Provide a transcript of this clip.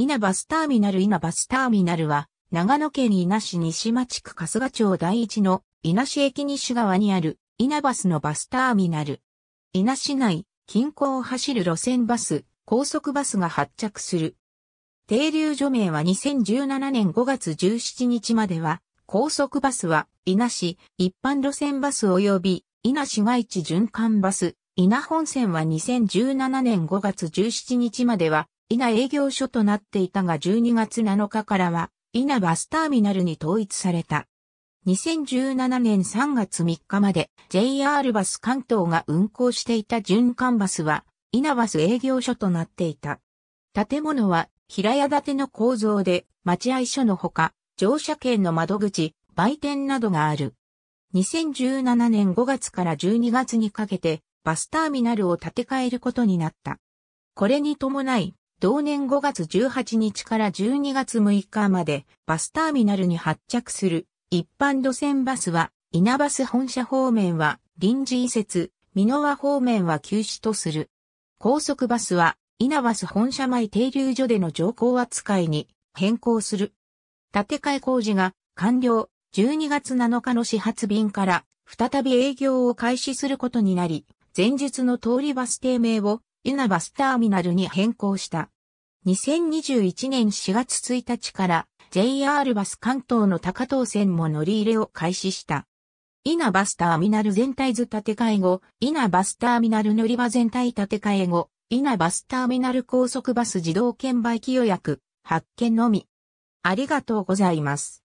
稲バスターミナル稲バスターミナルは、長野県稲市西町区春日町第一の稲市駅西側にある稲バスのバスターミナル。稲市内、近郊を走る路線バス、高速バスが発着する。停留所名は2017年5月17日までは、高速バスは稲市、一般路線バス及び稲市街地循環バス、稲本線は2017年5月17日までは、稲営業所となっていたが12月7日からは、稲バスターミナルに統一された。2017年3月3日まで JR バス関東が運行していた循環バスは、稲バス営業所となっていた。建物は平屋建ての構造で、待合所のほか、乗車券の窓口、売店などがある。2017年5月から12月にかけて、バスターミナルを建て替えることになった。これに伴い、同年5月18日から12月6日までバスターミナルに発着する一般路線バスは稲バス本社方面は臨時移設、箕輪方面は休止とする。高速バスは稲バス本社前停留所での乗降扱いに変更する。建て替え工事が完了12月7日の始発便から再び営業を開始することになり、前述の通りバス停名をユナバスターミナルに変更した。2021年4月1日から JR バス関東の高等線も乗り入れを開始した。稲バスターミナル全体図建て替え後、稲バスターミナル乗り場全体建て替え後、稲バスターミナル高速バス自動券売機予約、発券のみ。ありがとうございます。